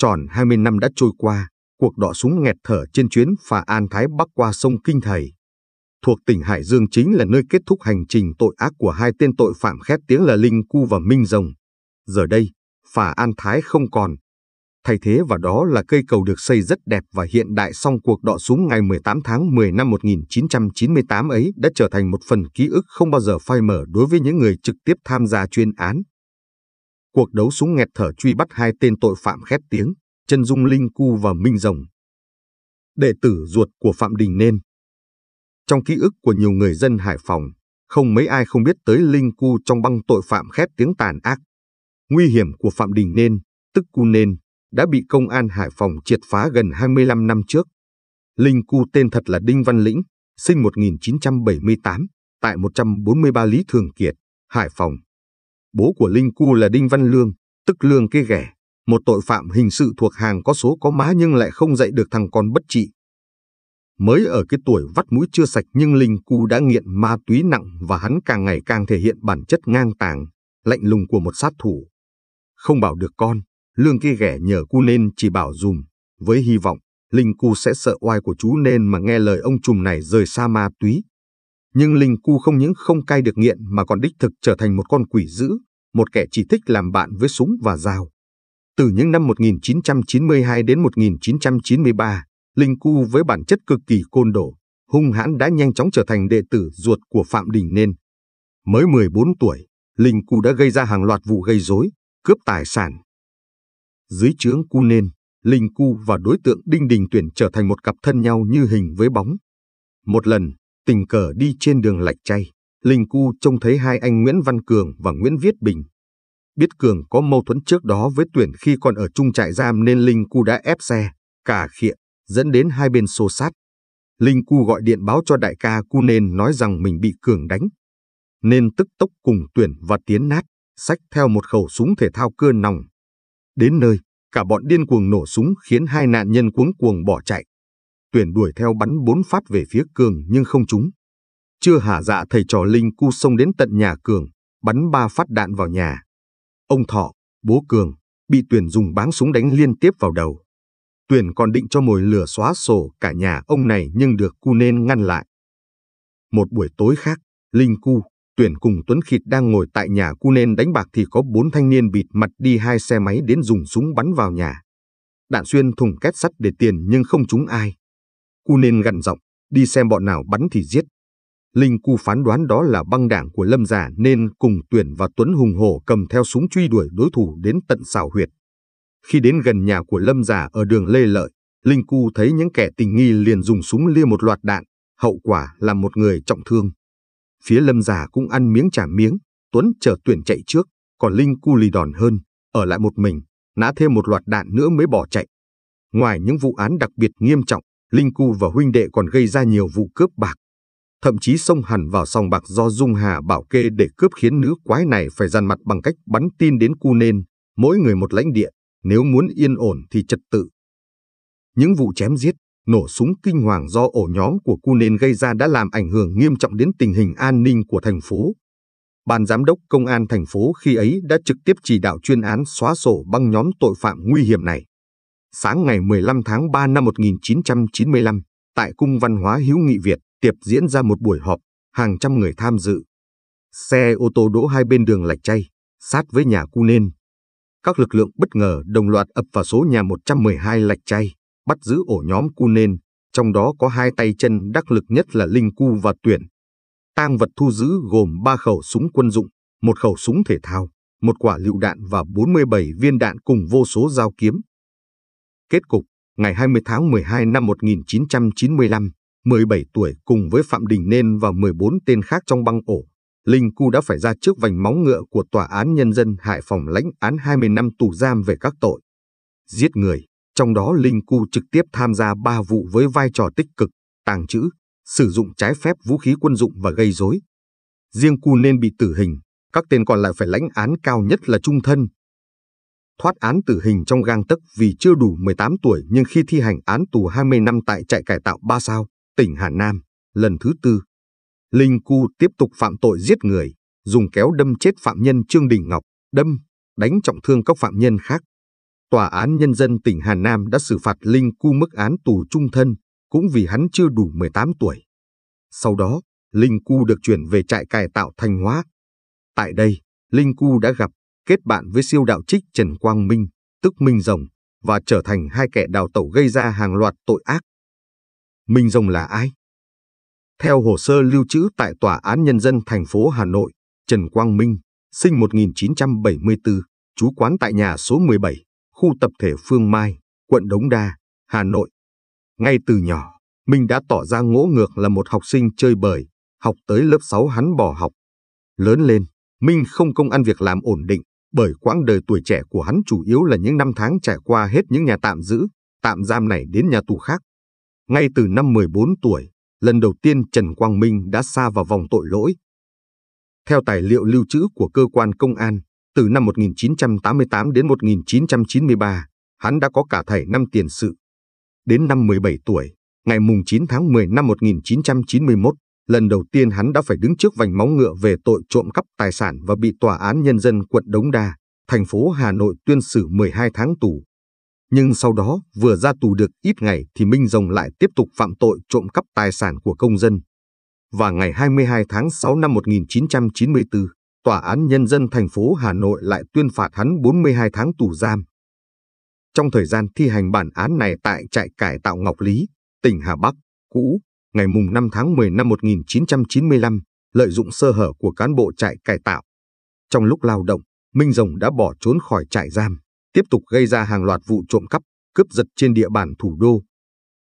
Tròn 20 năm đã trôi qua, cuộc đọ súng nghẹt thở trên chuyến phà An Thái Bắc qua sông Kinh Thầy. Thuộc tỉnh Hải Dương chính là nơi kết thúc hành trình tội ác của hai tên tội phạm khét tiếng là Linh Cu và Minh Rồng. Giờ đây, phà An Thái không còn. Thay thế vào đó là cây cầu được xây rất đẹp và hiện đại song cuộc đọ súng ngày 18 tháng 10 năm 1998 ấy đã trở thành một phần ký ức không bao giờ phai mở đối với những người trực tiếp tham gia chuyên án. Cuộc đấu súng nghẹt thở truy bắt hai tên tội phạm khét tiếng, chân Dung Linh Cu và Minh Rồng. Đệ tử ruột của Phạm Đình Nên. Trong ký ức của nhiều người dân Hải Phòng, không mấy ai không biết tới Linh Cu trong băng tội phạm khét tiếng tàn ác. Nguy hiểm của Phạm Đình Nên, tức Cu Nên, đã bị công an Hải Phòng triệt phá gần 25 năm trước. Linh Cu tên thật là Đinh Văn Lĩnh, sinh 1978, tại 143 Lý Thường Kiệt, Hải Phòng. Bố của Linh Cu là Đinh Văn Lương, tức Lương Kê Ghẻ, một tội phạm hình sự thuộc hàng có số có má nhưng lại không dạy được thằng con bất trị. Mới ở cái tuổi vắt mũi chưa sạch nhưng Linh Cu đã nghiện ma túy nặng và hắn càng ngày càng thể hiện bản chất ngang tàng, lạnh lùng của một sát thủ. Không bảo được con, Lương Kê Ghẻ nhờ Cu nên chỉ bảo dùm, với hy vọng Linh Cu sẽ sợ oai của chú nên mà nghe lời ông trùm này rời xa ma túy. Nhưng Linh Cu không những không cai được nghiện mà còn đích thực trở thành một con quỷ dữ, một kẻ chỉ thích làm bạn với súng và dao. Từ những năm 1992 đến 1993, Linh Cu với bản chất cực kỳ côn đồ, hung hãn đã nhanh chóng trở thành đệ tử ruột của Phạm Đình Nên. Mới 14 tuổi, Linh Cu đã gây ra hàng loạt vụ gây rối, cướp tài sản. Dưới trướng Cu Nên, Linh Cu và đối tượng Đinh Đình Tuyển trở thành một cặp thân nhau như hình với bóng. Một lần, Tình cờ đi trên đường lạch chay, Linh Cu trông thấy hai anh Nguyễn Văn Cường và Nguyễn Viết Bình. Biết Cường có mâu thuẫn trước đó với tuyển khi còn ở trung trại giam nên Linh Cu đã ép xe, cả khịa, dẫn đến hai bên xô sát. Linh Cu gọi điện báo cho đại ca Cu nên nói rằng mình bị Cường đánh. Nên tức tốc cùng tuyển và tiến nát, sách theo một khẩu súng thể thao cưa nòng. Đến nơi, cả bọn điên cuồng nổ súng khiến hai nạn nhân cuống cuồng bỏ chạy tuyển đuổi theo bắn bốn phát về phía Cường nhưng không trúng. Chưa hả dạ thầy trò Linh Cu sông đến tận nhà Cường, bắn ba phát đạn vào nhà. Ông Thọ, bố Cường, bị tuyển dùng báng súng đánh liên tiếp vào đầu. Tuyển còn định cho mồi lửa xóa sổ cả nhà ông này nhưng được Cu nên ngăn lại. Một buổi tối khác, Linh Cu, Tuyển cùng Tuấn Khịt đang ngồi tại nhà Cu nên đánh bạc thì có bốn thanh niên bịt mặt đi hai xe máy đến dùng súng bắn vào nhà. Đạn xuyên thùng két sắt để tiền nhưng không trúng ai. Cu nên gần giọng, đi xem bọn nào bắn thì giết. Linh Cu phán đoán đó là băng đảng của Lâm già nên cùng Tuyển và Tuấn Hùng Hổ cầm theo súng truy đuổi đối thủ đến tận xào huyệt. Khi đến gần nhà của Lâm già ở đường Lê Lợi, Linh Cu thấy những kẻ tình nghi liền dùng súng lia một loạt đạn, hậu quả là một người trọng thương. Phía Lâm già cũng ăn miếng trả miếng, Tuấn chờ Tuyển chạy trước, còn Linh Cu lì đòn hơn, ở lại một mình, nã thêm một loạt đạn nữa mới bỏ chạy. Ngoài những vụ án đặc biệt nghiêm trọng, Linh Cu và huynh đệ còn gây ra nhiều vụ cướp bạc. Thậm chí xông hẳn vào sòng bạc do Dung Hà bảo kê để cướp khiến nữ quái này phải dàn mặt bằng cách bắn tin đến cu nên, mỗi người một lãnh địa, nếu muốn yên ổn thì trật tự. Những vụ chém giết, nổ súng kinh hoàng do ổ nhóm của cu nên gây ra đã làm ảnh hưởng nghiêm trọng đến tình hình an ninh của thành phố. Ban giám đốc công an thành phố khi ấy đã trực tiếp chỉ đạo chuyên án xóa sổ băng nhóm tội phạm nguy hiểm này sáng ngày 15 tháng 3 năm 1995, tại Cung Văn hóa Hiếu nghị Việt, tiệp diễn ra một buổi họp, hàng trăm người tham dự. Xe ô tô đỗ hai bên đường Lạch Chay, sát với nhà Cu Nên. Các lực lượng bất ngờ đồng loạt ập vào số nhà 112 Lạch Chay, bắt giữ ổ nhóm Cu Nên, trong đó có hai tay chân đắc lực nhất là Linh Cu và Tuyển. Tang vật thu giữ gồm 3 khẩu súng quân dụng, một khẩu súng thể thao, một quả lựu đạn và 47 viên đạn cùng vô số dao kiếm. Kết cục, ngày 20 tháng 12 năm 1995, 17 tuổi cùng với Phạm Đình Nên và 14 tên khác trong băng ổ, Linh Cu đã phải ra trước vành móng ngựa của Tòa án Nhân dân Hải Phòng lãnh án 20 năm tù giam về các tội. Giết người, trong đó Linh Cu trực tiếp tham gia 3 vụ với vai trò tích cực, tàng trữ, sử dụng trái phép vũ khí quân dụng và gây rối. Riêng Cu nên bị tử hình, các tên còn lại phải lãnh án cao nhất là trung thân, thoát án tử hình trong gang tấc vì chưa đủ 18 tuổi nhưng khi thi hành án tù 20 năm tại trại cải tạo Ba Sao, tỉnh Hà Nam, lần thứ tư. Linh Cu tiếp tục phạm tội giết người, dùng kéo đâm chết phạm nhân Trương Đình Ngọc, đâm, đánh trọng thương các phạm nhân khác. Tòa án Nhân dân tỉnh Hà Nam đã xử phạt Linh Cu mức án tù trung thân, cũng vì hắn chưa đủ 18 tuổi. Sau đó, Linh Cu được chuyển về trại cải tạo Thanh Hóa. Tại đây, Linh Cu đã gặp kết bạn với siêu đạo trích Trần Quang Minh, tức Minh Rồng, và trở thành hai kẻ đào tẩu gây ra hàng loạt tội ác. Minh Rồng là ai? Theo hồ sơ lưu trữ tại Tòa án Nhân dân thành phố Hà Nội, Trần Quang Minh, sinh 1974, trú quán tại nhà số 17, khu tập thể Phương Mai, quận Đống Đa, Hà Nội. Ngay từ nhỏ, Minh đã tỏ ra ngỗ ngược là một học sinh chơi bời, học tới lớp 6 hắn bỏ học. Lớn lên, Minh không công ăn việc làm ổn định, bởi quãng đời tuổi trẻ của hắn chủ yếu là những năm tháng trải qua hết những nhà tạm giữ, tạm giam này đến nhà tù khác. Ngay từ năm 14 tuổi, lần đầu tiên Trần Quang Minh đã xa vào vòng tội lỗi. Theo tài liệu lưu trữ của cơ quan công an, từ năm 1988 đến 1993, hắn đã có cả thảy năm tiền sự. Đến năm 17 tuổi, ngày mùng 9 tháng 10 năm 1991, lần đầu tiên hắn đã phải đứng trước vành móng ngựa về tội trộm cắp tài sản và bị Tòa án Nhân dân quận Đống Đa, thành phố Hà Nội tuyên xử 12 tháng tù. Nhưng sau đó, vừa ra tù được ít ngày thì Minh Rồng lại tiếp tục phạm tội trộm cắp tài sản của công dân. Và ngày 22 tháng 6 năm 1994, Tòa án Nhân dân thành phố Hà Nội lại tuyên phạt hắn 42 tháng tù giam. Trong thời gian thi hành bản án này tại trại cải tạo Ngọc Lý, tỉnh Hà Bắc, cũ, ngày mùng 5 tháng 10 năm 1995, lợi dụng sơ hở của cán bộ trại cải tạo. Trong lúc lao động, Minh Rồng đã bỏ trốn khỏi trại giam, tiếp tục gây ra hàng loạt vụ trộm cắp, cướp giật trên địa bàn thủ đô.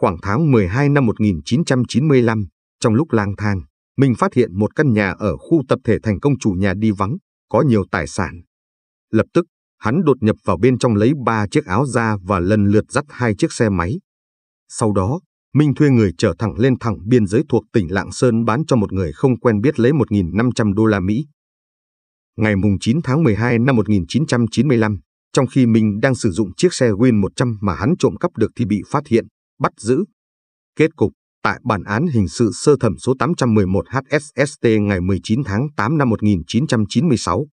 Khoảng tháng 12 năm 1995, trong lúc lang thang, Minh phát hiện một căn nhà ở khu tập thể thành công chủ nhà đi vắng, có nhiều tài sản. Lập tức, hắn đột nhập vào bên trong lấy ba chiếc áo da và lần lượt dắt hai chiếc xe máy. Sau đó, Minh thuê người chở thẳng lên thẳng biên giới thuộc tỉnh Lạng Sơn bán cho một người không quen biết lấy 1.500 đô la Mỹ. Ngày 9 tháng 12 năm 1995, trong khi Minh đang sử dụng chiếc xe Win 100 mà hắn trộm cắp được thì bị phát hiện, bắt giữ. Kết cục, tại bản án hình sự sơ thẩm số 811 HSST ngày 19 tháng 8 năm 1996,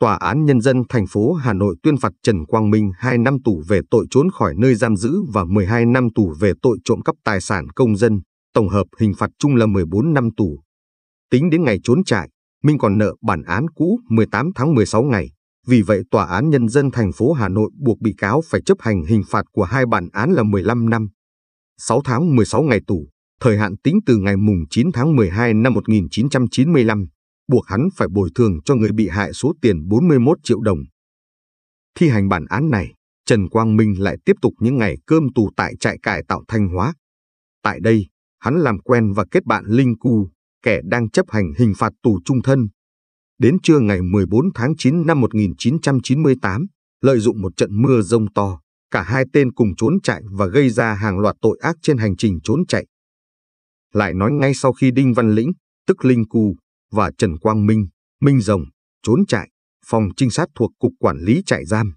Tòa án Nhân dân thành phố Hà Nội tuyên phạt Trần Quang Minh 2 năm tù về tội trốn khỏi nơi giam giữ và 12 năm tù về tội trộm cắp tài sản công dân, tổng hợp hình phạt chung là 14 năm tù. Tính đến ngày trốn trại, Minh còn nợ bản án cũ 18 tháng 16 ngày. Vì vậy, Tòa án Nhân dân thành phố Hà Nội buộc bị cáo phải chấp hành hình phạt của hai bản án là 15 năm, 6 tháng 16 ngày tù, thời hạn tính từ ngày mùng 9 tháng 12 năm 1995 buộc hắn phải bồi thường cho người bị hại số tiền 41 triệu đồng. Thi hành bản án này, Trần Quang Minh lại tiếp tục những ngày cơm tù tại trại cải tạo Thanh Hóa. Tại đây, hắn làm quen và kết bạn Linh Cu, kẻ đang chấp hành hình phạt tù trung thân. Đến trưa ngày 14 tháng 9 năm 1998, lợi dụng một trận mưa rông to, cả hai tên cùng trốn chạy và gây ra hàng loạt tội ác trên hành trình trốn chạy. Lại nói ngay sau khi Đinh Văn Lĩnh, tức Linh Cù, và Trần Quang Minh, Minh Rồng, trốn chạy, phòng trinh sát thuộc Cục Quản lý Trại Giam.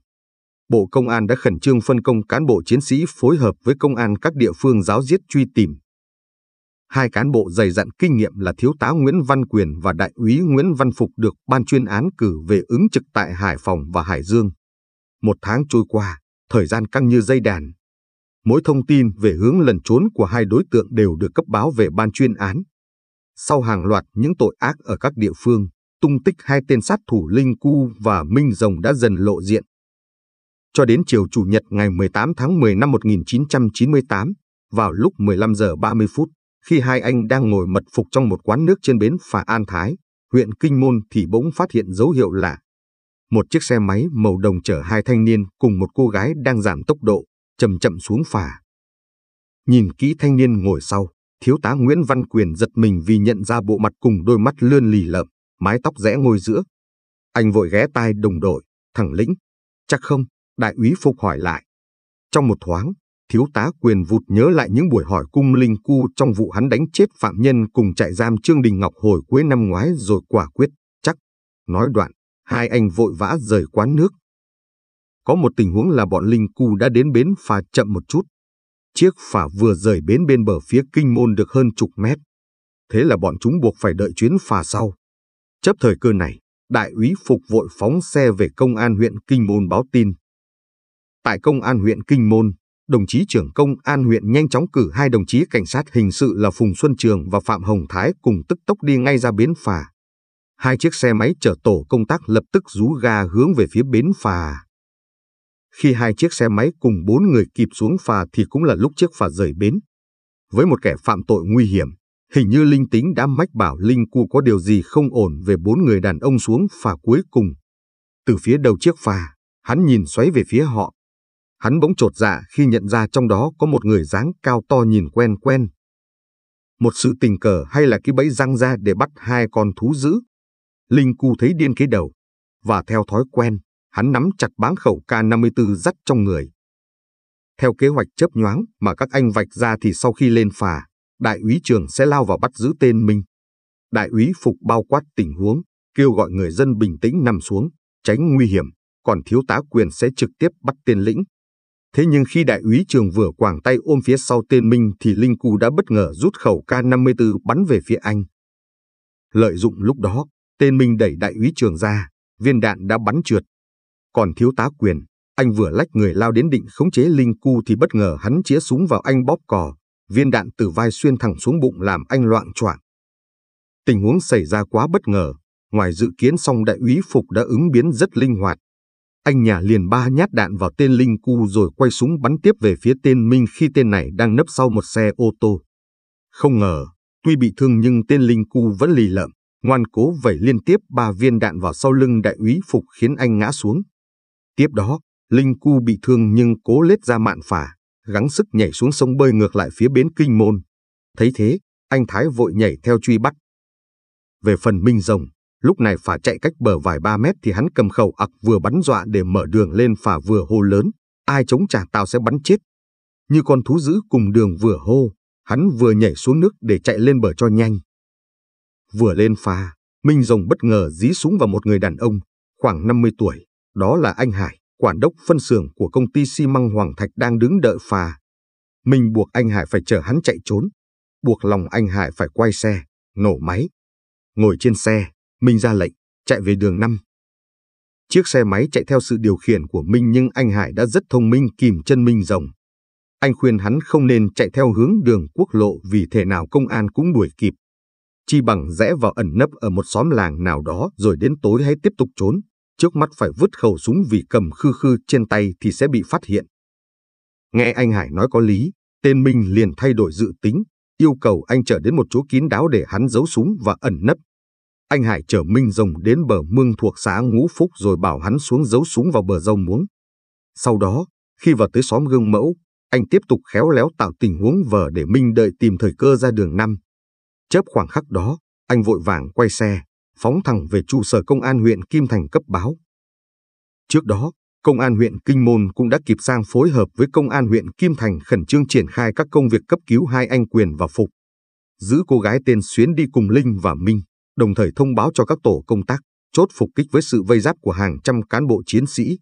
Bộ Công an đã khẩn trương phân công cán bộ chiến sĩ phối hợp với công an các địa phương giáo diết truy tìm. Hai cán bộ dày dặn kinh nghiệm là Thiếu tá Nguyễn Văn Quyền và Đại úy Nguyễn Văn Phục được ban chuyên án cử về ứng trực tại Hải Phòng và Hải Dương. Một tháng trôi qua, thời gian căng như dây đàn. Mỗi thông tin về hướng lần trốn của hai đối tượng đều được cấp báo về ban chuyên án. Sau hàng loạt những tội ác ở các địa phương, tung tích hai tên sát thủ Linh Cu và Minh Rồng đã dần lộ diện. Cho đến chiều Chủ nhật ngày 18 tháng 10 năm 1998, vào lúc 15 giờ 30 phút, khi hai anh đang ngồi mật phục trong một quán nước trên bến phà An Thái, huyện Kinh Môn thì bỗng phát hiện dấu hiệu lạ. Một chiếc xe máy màu đồng chở hai thanh niên cùng một cô gái đang giảm tốc độ, chậm chậm xuống phà. Nhìn kỹ thanh niên ngồi sau, Thiếu tá Nguyễn Văn Quyền giật mình vì nhận ra bộ mặt cùng đôi mắt lươn lì lợm, mái tóc rẽ ngôi giữa. Anh vội ghé tai đồng đội, thằng lĩnh. Chắc không, đại úy phục hỏi lại. Trong một thoáng, thiếu tá Quyền vụt nhớ lại những buổi hỏi cung linh cu trong vụ hắn đánh chết phạm nhân cùng trại giam Trương Đình Ngọc hồi cuối năm ngoái rồi quả quyết, chắc. Nói đoạn, hai anh vội vã rời quán nước. Có một tình huống là bọn Linh Cu đã đến bến phà chậm một chút, Chiếc phà vừa rời bến bên bờ phía kinh môn được hơn chục mét. Thế là bọn chúng buộc phải đợi chuyến phà sau. Chấp thời cơ này, đại úy phục vội phóng xe về công an huyện Kinh Môn báo tin. Tại công an huyện Kinh Môn, đồng chí trưởng công an huyện nhanh chóng cử hai đồng chí cảnh sát hình sự là Phùng Xuân Trường và Phạm Hồng Thái cùng tức tốc đi ngay ra bến phà. Hai chiếc xe máy chở tổ công tác lập tức rú ga hướng về phía bến phà. Khi hai chiếc xe máy cùng bốn người kịp xuống phà thì cũng là lúc chiếc phà rời bến. Với một kẻ phạm tội nguy hiểm, hình như linh tính đã mách bảo Linh Cu có điều gì không ổn về bốn người đàn ông xuống phà cuối cùng. Từ phía đầu chiếc phà, hắn nhìn xoáy về phía họ. Hắn bỗng trột dạ khi nhận ra trong đó có một người dáng cao to nhìn quen quen. Một sự tình cờ hay là cái bẫy răng ra để bắt hai con thú dữ. Linh Cu thấy điên cái đầu, và theo thói quen, hắn nắm chặt báng khẩu K-54 dắt trong người. Theo kế hoạch chớp nhoáng mà các anh vạch ra thì sau khi lên phà, đại úy trường sẽ lao vào bắt giữ tên Minh. Đại úy phục bao quát tình huống, kêu gọi người dân bình tĩnh nằm xuống, tránh nguy hiểm, còn thiếu tá quyền sẽ trực tiếp bắt tên lĩnh. Thế nhưng khi đại úy trường vừa quàng tay ôm phía sau tên Minh thì Linh Cù đã bất ngờ rút khẩu K-54 bắn về phía anh. Lợi dụng lúc đó, tên Minh đẩy đại úy trường ra, viên đạn đã bắn trượt, còn thiếu tá quyền, anh vừa lách người lao đến định khống chế Linh Cu thì bất ngờ hắn chĩa súng vào anh bóp cò, viên đạn từ vai xuyên thẳng xuống bụng làm anh loạn choạng. Tình huống xảy ra quá bất ngờ, ngoài dự kiến song đại úy Phục đã ứng biến rất linh hoạt. Anh nhà liền ba nhát đạn vào tên Linh Cu rồi quay súng bắn tiếp về phía tên Minh khi tên này đang nấp sau một xe ô tô. Không ngờ, tuy bị thương nhưng tên Linh Cu vẫn lì lợm, ngoan cố vẩy liên tiếp ba viên đạn vào sau lưng đại úy Phục khiến anh ngã xuống. Tiếp đó, Linh Cu bị thương nhưng cố lết ra mạn phả, gắng sức nhảy xuống sông bơi ngược lại phía bến Kinh Môn. Thấy thế, anh Thái vội nhảy theo truy bắt. Về phần Minh Rồng, lúc này phà chạy cách bờ vài ba mét thì hắn cầm khẩu ặc vừa bắn dọa để mở đường lên phà vừa hô lớn, ai chống trả tao sẽ bắn chết. Như con thú dữ cùng đường vừa hô, hắn vừa nhảy xuống nước để chạy lên bờ cho nhanh. Vừa lên phà, Minh Rồng bất ngờ dí súng vào một người đàn ông, khoảng 50 tuổi, đó là anh Hải, quản đốc phân xưởng của công ty xi măng Hoàng Thạch đang đứng đợi phà. Mình buộc anh Hải phải chờ hắn chạy trốn, buộc lòng anh Hải phải quay xe, nổ máy. Ngồi trên xe, Minh ra lệnh, chạy về đường 5. Chiếc xe máy chạy theo sự điều khiển của Minh nhưng anh Hải đã rất thông minh kìm chân Minh rồng. Anh khuyên hắn không nên chạy theo hướng đường quốc lộ vì thể nào công an cũng đuổi kịp. Chi bằng rẽ vào ẩn nấp ở một xóm làng nào đó rồi đến tối hãy tiếp tục trốn trước mắt phải vứt khẩu súng vì cầm khư khư trên tay thì sẽ bị phát hiện. Nghe anh Hải nói có lý, tên Minh liền thay đổi dự tính, yêu cầu anh chở đến một chỗ kín đáo để hắn giấu súng và ẩn nấp. Anh Hải chở Minh Rồng đến bờ mương thuộc xã Ngũ Phúc rồi bảo hắn xuống giấu súng vào bờ rau muống. Sau đó, khi vào tới xóm gương mẫu, anh tiếp tục khéo léo tạo tình huống vờ để Minh đợi tìm thời cơ ra đường năm. Chớp khoảng khắc đó, anh vội vàng quay xe, phóng thẳng về trụ sở công an huyện Kim Thành cấp báo. Trước đó, công an huyện Kinh Môn cũng đã kịp sang phối hợp với công an huyện Kim Thành khẩn trương triển khai các công việc cấp cứu hai anh quyền và phục, giữ cô gái tên Xuyến đi cùng Linh và Minh, đồng thời thông báo cho các tổ công tác, chốt phục kích với sự vây giáp của hàng trăm cán bộ chiến sĩ.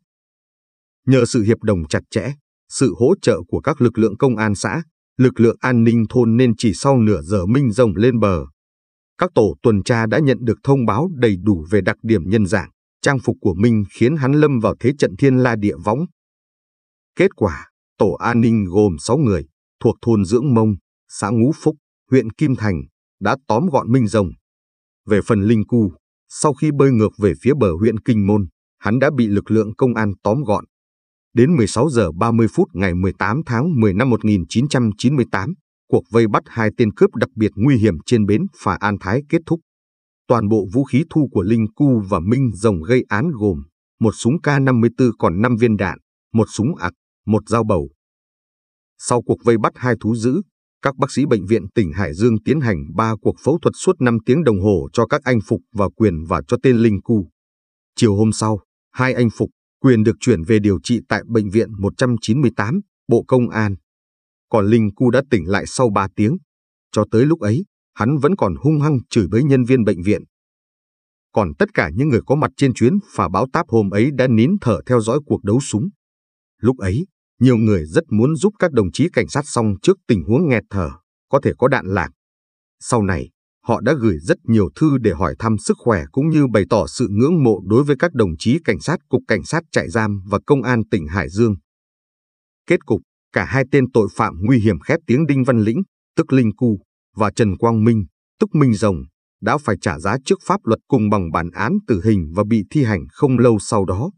Nhờ sự hiệp đồng chặt chẽ, sự hỗ trợ của các lực lượng công an xã, lực lượng an ninh thôn nên chỉ sau nửa giờ Minh rồng lên bờ, các tổ tuần tra đã nhận được thông báo đầy đủ về đặc điểm nhân dạng, trang phục của Minh khiến hắn lâm vào thế trận thiên la địa võng. Kết quả, tổ an ninh gồm 6 người, thuộc thôn Dưỡng Mông, xã Ngũ Phúc, huyện Kim Thành, đã tóm gọn Minh Rồng. Về phần Linh Cu, sau khi bơi ngược về phía bờ huyện Kinh Môn, hắn đã bị lực lượng công an tóm gọn. Đến 16 giờ 30 phút ngày 18 tháng 10 năm 1998, cuộc vây bắt hai tên cướp đặc biệt nguy hiểm trên bến phà An Thái kết thúc. Toàn bộ vũ khí thu của Linh Cu và Minh Rồng gây án gồm một súng K-54 còn 5 viên đạn, một súng ạc, một dao bầu. Sau cuộc vây bắt hai thú dữ, các bác sĩ bệnh viện tỉnh Hải Dương tiến hành 3 cuộc phẫu thuật suốt 5 tiếng đồng hồ cho các anh Phục và Quyền và cho tên Linh Cu. Chiều hôm sau, hai anh Phục, Quyền được chuyển về điều trị tại Bệnh viện 198, Bộ Công an còn Linh Cu đã tỉnh lại sau 3 tiếng. Cho tới lúc ấy, hắn vẫn còn hung hăng chửi bới nhân viên bệnh viện. Còn tất cả những người có mặt trên chuyến phà báo táp hôm ấy đã nín thở theo dõi cuộc đấu súng. Lúc ấy, nhiều người rất muốn giúp các đồng chí cảnh sát xong trước tình huống nghẹt thở, có thể có đạn lạc. Sau này, họ đã gửi rất nhiều thư để hỏi thăm sức khỏe cũng như bày tỏ sự ngưỡng mộ đối với các đồng chí cảnh sát Cục Cảnh sát Trại Giam và Công an tỉnh Hải Dương. Kết cục, cả hai tên tội phạm nguy hiểm khét tiếng Đinh Văn Lĩnh, tức Linh Cu, và Trần Quang Minh, tức Minh Rồng, đã phải trả giá trước pháp luật cùng bằng bản án tử hình và bị thi hành không lâu sau đó.